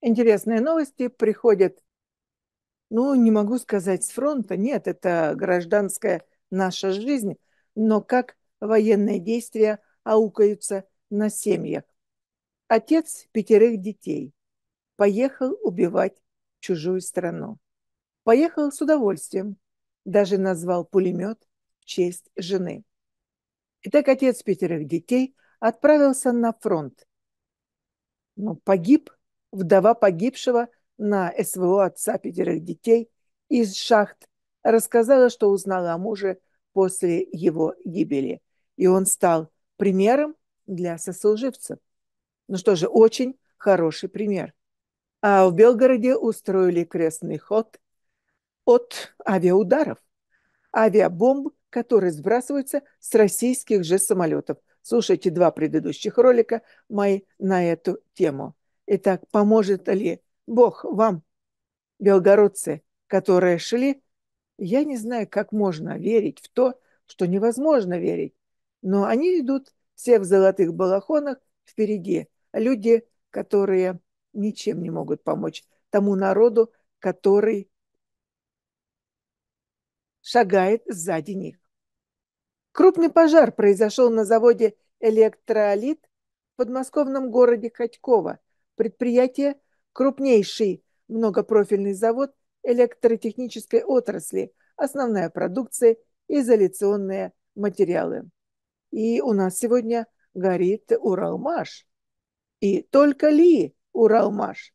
интересные новости приходят, ну, не могу сказать с фронта, нет, это гражданская наша жизнь, но как военные действия аукаются на семьях. Отец пятерых детей поехал убивать чужую страну. Поехал с удовольствием, даже назвал пулемет в честь жены. Итак, отец пятерых детей отправился на фронт. Но ну, погиб вдова погибшего на СВО отца пятерых детей из шахт, рассказала, что узнала о муже после его гибели. И он стал примером для сослуживцев. Ну что же, очень хороший пример. А в Белгороде устроили крестный ход от авиаударов, авиабомб, которые сбрасываются с российских же самолетов. Слушайте два предыдущих ролика мои на эту тему. Итак, поможет ли Бог вам, белгородцы, которые шли? Я не знаю, как можно верить в то, что невозможно верить. Но они идут все в золотых балахонах впереди. Люди, которые ничем не могут помочь тому народу, который шагает сзади них. Крупный пожар произошел на заводе «Электролит» в подмосковном городе Ходьково – предприятие – крупнейший многопрофильный завод электротехнической отрасли, основная продукция – изоляционные материалы. И у нас сегодня горит Уралмаш. И только ли Уралмаш?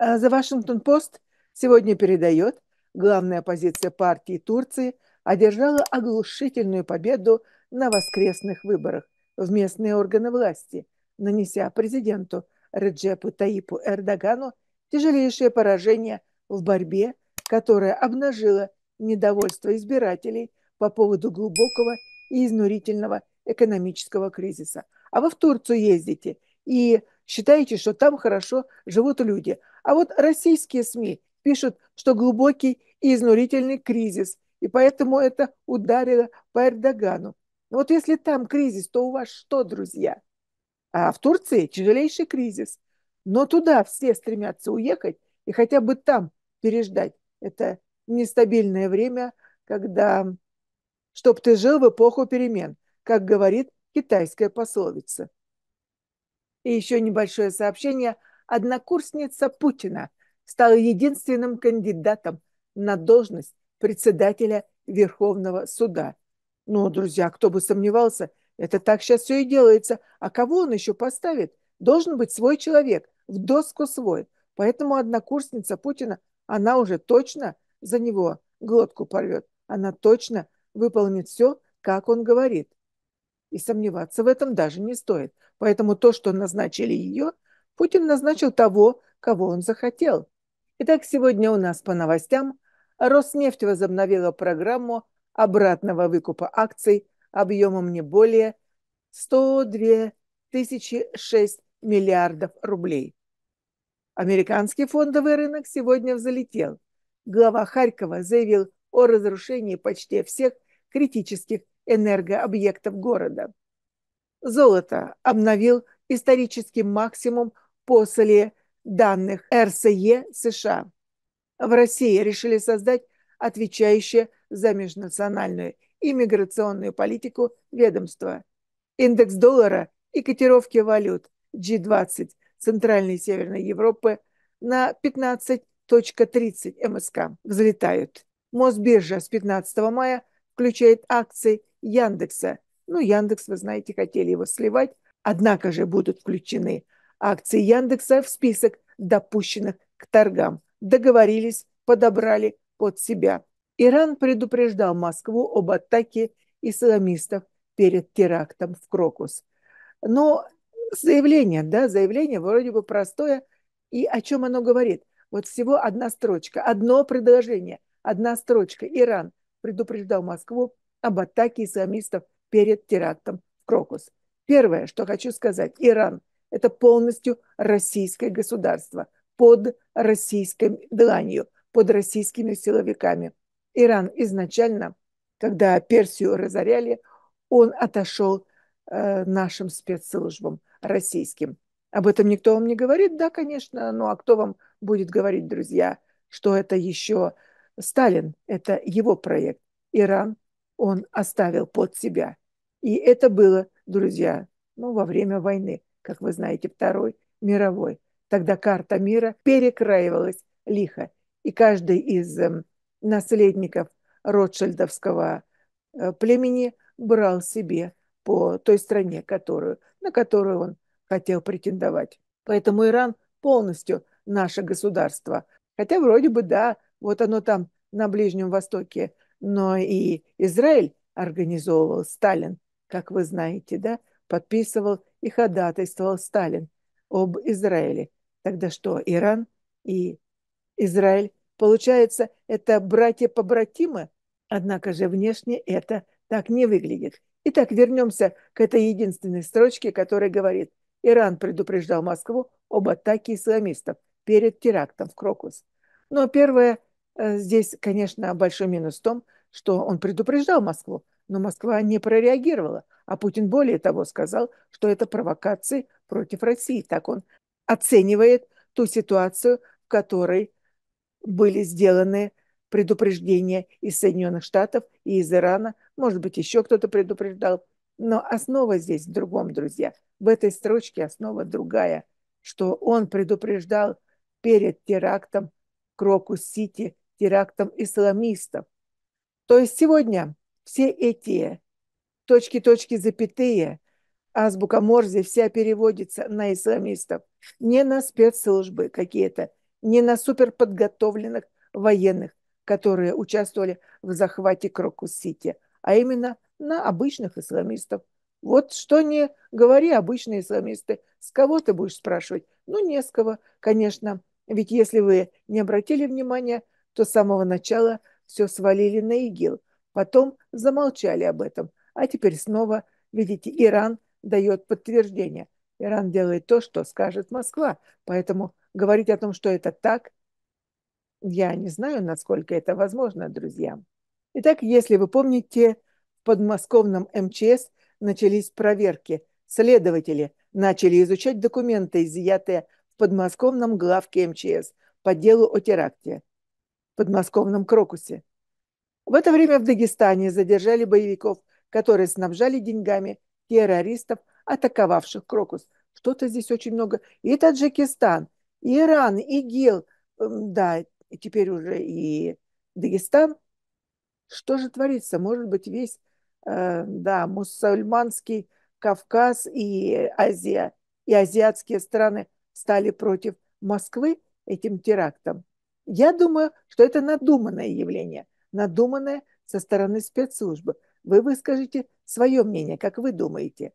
за Вашингтон Пост сегодня передает, главная оппозиция партии Турции одержала оглушительную победу на воскресных выборах в местные органы власти, нанеся президенту Реджепу Таипу Эрдогану тяжелейшее поражение в борьбе, которое обнажило недовольство избирателей по поводу глубокого и изнурительного экономического кризиса. А вы в Турцию ездите и считаете, что там хорошо живут люди. А вот российские СМИ пишут, что глубокий и изнурительный кризис, и поэтому это ударило по Эрдогану. Но вот если там кризис, то у вас что, друзья? А в Турции тяжелейший кризис. Но туда все стремятся уехать и хотя бы там переждать это нестабильное время, когда чтоб ты жил в эпоху перемен, как говорит китайская пословица. И еще небольшое сообщение. Однокурсница Путина стала единственным кандидатом на должность председателя Верховного суда. Ну, друзья, кто бы сомневался – это так сейчас все и делается. А кого он еще поставит? Должен быть свой человек, в доску свой. Поэтому однокурсница Путина, она уже точно за него глотку порвет. Она точно выполнит все, как он говорит. И сомневаться в этом даже не стоит. Поэтому то, что назначили ее, Путин назначил того, кого он захотел. Итак, сегодня у нас по новостям Роснефть возобновила программу обратного выкупа акций – объемом не более 102 тысячи миллиардов рублей. Американский фондовый рынок сегодня взлетел. Глава Харькова заявил о разрушении почти всех критических энергообъектов города. Золото обновил исторический максимум после данных РСЕ США. В России решили создать отвечающее за межнациональную и миграционную политику ведомства. Индекс доллара и котировки валют G20 Центральной и Северной Европы на 15.30 МСК взлетают. Мосбиржа с 15 мая включает акции Яндекса. Ну, Яндекс, вы знаете, хотели его сливать, однако же будут включены акции Яндекса в список допущенных к торгам. Договорились, подобрали под себя. Иран предупреждал Москву об атаке исламистов перед терактом в Крокус. Но заявление, да, заявление вроде бы простое, и о чем оно говорит? Вот всего одна строчка, одно предложение, одна строчка. Иран предупреждал Москву об атаке исламистов перед терактом в Крокус. Первое, что хочу сказать, Иран – это полностью российское государство под российской дланью, под российскими силовиками – Иран изначально, когда Персию разоряли, он отошел э, нашим спецслужбам российским. Об этом никто вам не говорит? Да, конечно. Ну а кто вам будет говорить, друзья, что это еще Сталин, это его проект. Иран он оставил под себя. И это было, друзья, ну, во время войны, как вы знаете, Второй мировой. Тогда карта мира перекраивалась лихо. И каждый из эм, наследников Ротшильдовского э, племени брал себе по той стране, которую, на которую он хотел претендовать. Поэтому Иран полностью наше государство. Хотя вроде бы да, вот оно там на Ближнем Востоке, но и Израиль организовывал Сталин, как вы знаете, да, подписывал и ходатайствовал Сталин об Израиле. Тогда что, Иран и Израиль Получается, это братья-побратимы, однако же внешне это так не выглядит. Итак, вернемся к этой единственной строчке, которая говорит, Иран предупреждал Москву об атаке исламистов перед терактом в Крокус. Но первое, э, здесь, конечно, большой минус в том, что он предупреждал Москву, но Москва не прореагировала, а Путин более того сказал, что это провокации против России. Так он оценивает ту ситуацию, в которой были сделаны предупреждения из Соединенных Штатов и из Ирана. Может быть, еще кто-то предупреждал. Но основа здесь в другом, друзья. В этой строчке основа другая, что он предупреждал перед терактом Крокус-Сити, терактом исламистов. То есть сегодня все эти точки-точки запятые, азбука Морзе вся переводится на исламистов, не на спецслужбы какие-то, не на суперподготовленных военных, которые участвовали в захвате Крокус-Сити, а именно на обычных исламистов. Вот что не говори обычные исламисты, с кого ты будешь спрашивать? Ну, не с кого, конечно. Ведь если вы не обратили внимания, то с самого начала все свалили на ИГИЛ. Потом замолчали об этом. А теперь снова, видите, Иран дает подтверждение. Иран делает то, что скажет Москва. Поэтому Говорить о том, что это так, я не знаю, насколько это возможно, друзья. Итак, если вы помните, в подмосковном МЧС начались проверки. Следователи начали изучать документы, изъятые в подмосковном главке МЧС по делу о теракте в подмосковном Крокусе. В это время в Дагестане задержали боевиков, которые снабжали деньгами террористов, атаковавших Крокус. Что-то здесь очень много. И Таджикистан – Иран, Игил, эм, да, теперь уже и Дагестан. Что же творится? Может быть, весь, э, да, мусульманский Кавказ и Азия, и азиатские страны стали против Москвы этим терактом. Я думаю, что это надуманное явление, надуманное со стороны спецслужбы. Вы выскажите свое мнение, как вы думаете.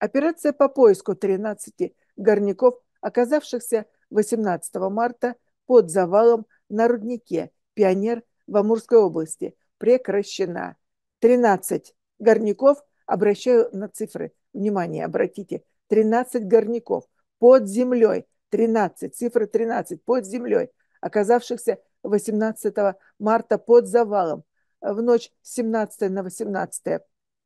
Операция по поиску 13 горняков, оказавшихся 18 марта под завалом на руднике «Пионер» в Амурской области, прекращена. 13 горняков, обращаю на цифры, внимание, обратите, 13 горняков под землей, 13, цифра 13, под землей, оказавшихся 18 марта под завалом в ночь с 17 на 18.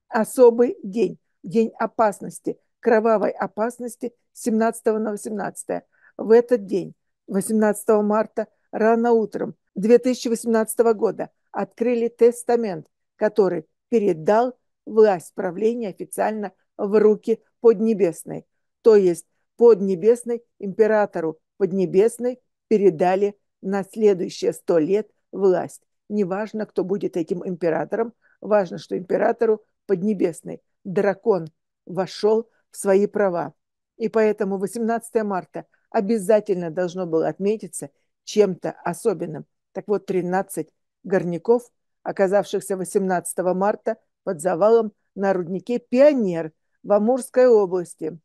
Особый день, день опасности, кровавой опасности 17 на 18. В этот день, 18 марта, рано утром 2018 года, открыли тестамент, который передал власть правления официально в руки Поднебесной, то есть Поднебесной императору Поднебесной передали на следующие сто лет власть. Неважно, кто будет этим императором, важно, что императору Поднебесной дракон вошел свои права. И поэтому 18 марта обязательно должно было отметиться чем-то особенным. Так вот, 13 горняков, оказавшихся 18 марта под завалом на руднике «Пионер» в Амурской области.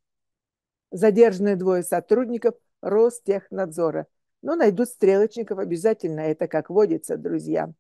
Задержаны двое сотрудников Ростехнадзора. Но найдут стрелочников обязательно, это как водится, друзья.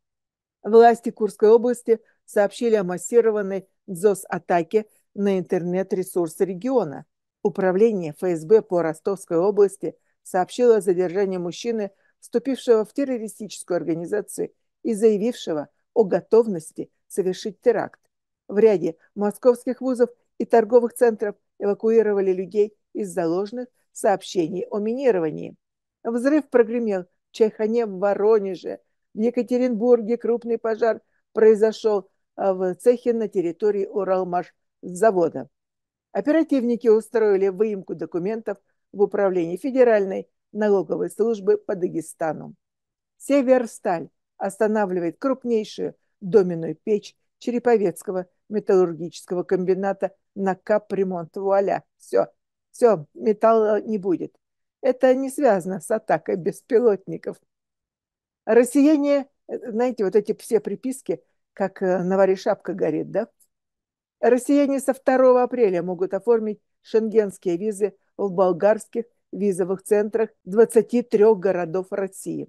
Власти Курской области сообщили о массированной ДЗОС-атаке – на интернет ресурс региона. Управление ФСБ по Ростовской области сообщило о задержании мужчины, вступившего в террористическую организацию и заявившего о готовности совершить теракт. В ряде московских вузов и торговых центров эвакуировали людей из-за ложных сообщений о минировании. Взрыв прогремел в Чайхане в Воронеже. В Екатеринбурге крупный пожар произошел а, в цехе на территории Уралмаш с завода. Оперативники устроили выемку документов в управлении Федеральной налоговой службы по Дагестану. Северсталь останавливает крупнейшую доменную печь Череповецкого металлургического комбината на капремонт вуаля. Все, все, металла не будет. Это не связано с атакой беспилотников. Россияне, э, знаете, вот эти все приписки, как э, на варе шапка горит, да? Россияне со 2 апреля могут оформить шенгенские визы в болгарских визовых центрах 23 городов России.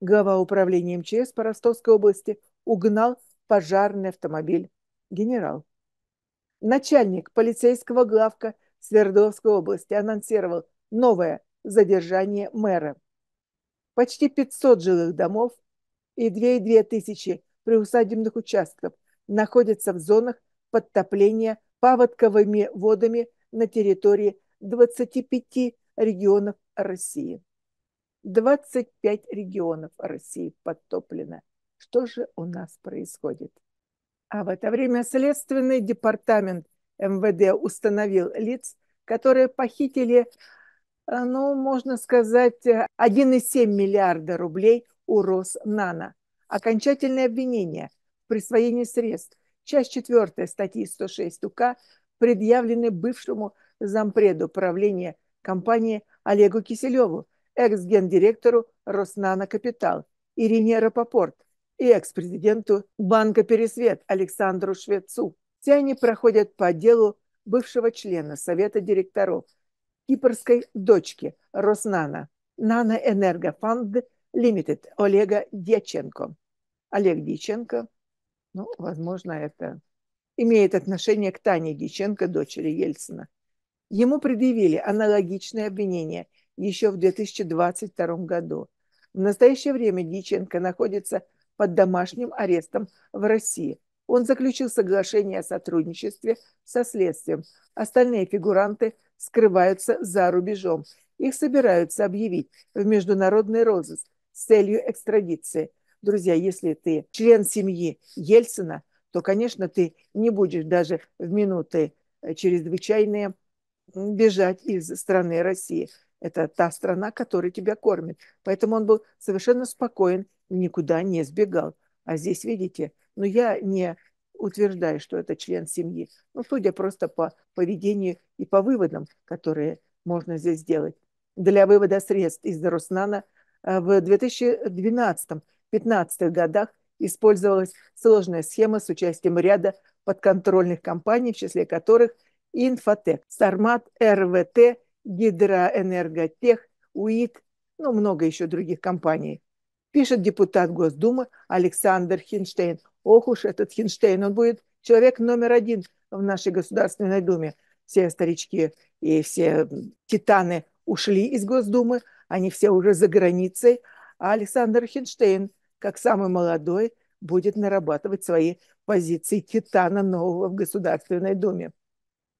Глава управления МЧС по Ростовской области угнал пожарный автомобиль генерал. Начальник полицейского главка Свердловской области анонсировал новое задержание мэра. Почти 500 жилых домов и 2,2 тысячи приусадебных участков находятся в зонах подтопления паводковыми водами на территории 25 регионов России. 25 регионов России подтоплено. Что же у нас происходит? А в это время Следственный департамент МВД установил лиц, которые похитили, э, ну, можно сказать, 1,7 миллиарда рублей у Роснана. Окончательное обвинение в присвоении средств часть 4 статьи 106 УК предъявлены бывшему зампреду правления компании Олегу Киселеву, экс-гендиректору Роснана Капитал Ирине Рапопорт и экс-президенту Банка Пересвет Александру Швецу. Все они проходят по делу бывшего члена Совета директоров кипрской дочки Роснана Наноэнергофанд Лимитед Олега Дьяченко. Олег Дьяченко – ну, возможно, это имеет отношение к Тане Диченко, дочери Ельцина. Ему предъявили аналогичные обвинения еще в 2022 году. В настоящее время Диченко находится под домашним арестом в России. Он заключил соглашение о сотрудничестве со следствием. Остальные фигуранты скрываются за рубежом. Их собираются объявить в международный розыск с целью экстрадиции. Друзья, если ты член семьи Ельцина, то, конечно, ты не будешь даже в минуты э, чрезвычайные бежать из страны России. Это та страна, которая тебя кормит. Поэтому он был совершенно спокоен, никуда не сбегал. А здесь, видите, но ну, я не утверждаю, что это член семьи. Ну, судя просто по поведению и по выводам, которые можно здесь сделать. Для вывода средств из Руснана э, в 2012 15-х годах использовалась сложная схема с участием ряда подконтрольных компаний, в числе которых Инфотек, Сармат, РВТ, Гидроэнерготех, УИТ, ну, много еще других компаний. Пишет депутат Госдумы Александр Хинштейн. Ох уж этот Хинштейн, он будет человек номер один в нашей Государственной Думе. Все старички и все титаны ушли из Госдумы, они все уже за границей. А Александр Хинштейн как самый молодой, будет нарабатывать свои позиции титана нового в Государственной Думе.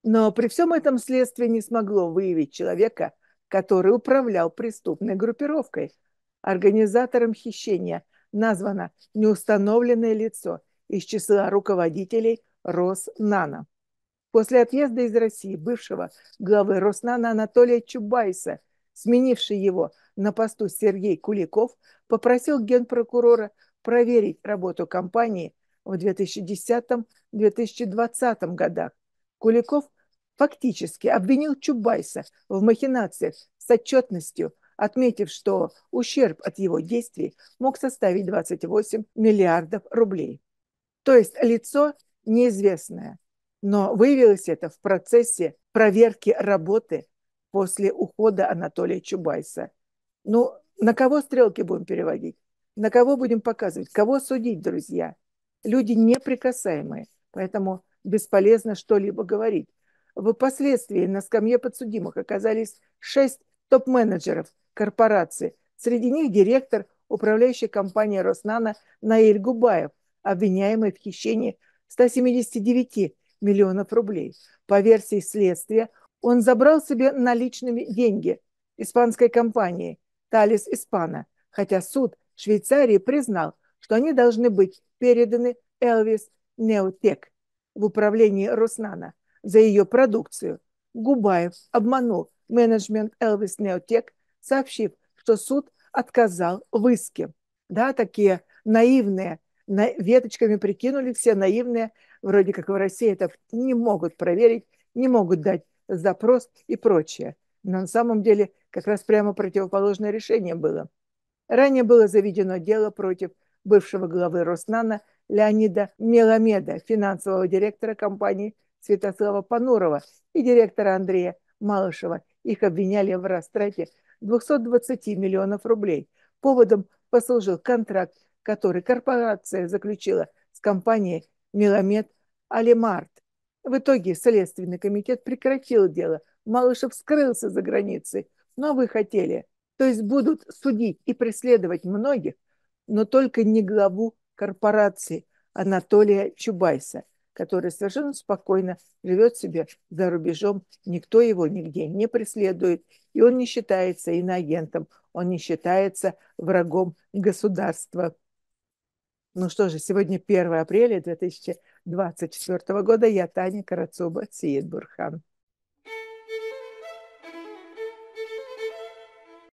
Но при всем этом следствие не смогло выявить человека, который управлял преступной группировкой. Организатором хищения названо неустановленное лицо из числа руководителей Роснана. После отъезда из России бывшего главы Роснана Анатолия Чубайса, сменивший его на посту Сергей Куликов, попросил генпрокурора проверить работу компании в 2010-2020 годах. Куликов фактически обвинил Чубайса в махинациях с отчетностью, отметив, что ущерб от его действий мог составить 28 миллиардов рублей. То есть лицо неизвестное, но выявилось это в процессе проверки работы после ухода Анатолия Чубайса. Ну, на кого стрелки будем переводить? На кого будем показывать? Кого судить, друзья? Люди неприкасаемые, поэтому бесполезно что-либо говорить. Впоследствии на скамье подсудимых оказались шесть топ-менеджеров корпорации. Среди них директор управляющей компании «Роснана» Наиль Губаев, обвиняемый в хищении 179 миллионов рублей. По версии следствия, он забрал себе наличными деньги испанской компании – Талис Испана, хотя суд Швейцарии признал, что они должны быть переданы Элвис Неотек в управлении Роснана за ее продукцию. Губаев обманул менеджмент Элвис Неотек, сообщив, что суд отказал в иске. Да, такие наивные, на, веточками прикинули все наивные, вроде как в России это не могут проверить, не могут дать запрос и прочее. Но на самом деле как раз прямо противоположное решение было. Ранее было заведено дело против бывшего главы Роснана Леонида Меломеда, финансового директора компании Святослава Панурова и директора Андрея Малышева. Их обвиняли в растрате 220 миллионов рублей. Поводом послужил контракт, который корпорация заключила с компанией «Меломед Алимарт». В итоге Следственный комитет прекратил дело, Малышев скрылся за границей, но вы хотели. То есть будут судить и преследовать многих, но только не главу корпорации Анатолия Чубайса, который совершенно спокойно живет себе за рубежом, никто его нигде не преследует, и он не считается иноагентом, он не считается врагом государства. Ну что же, сегодня 1 апреля 2024 года. Я Таня Карацуба, Сиет Бурхан.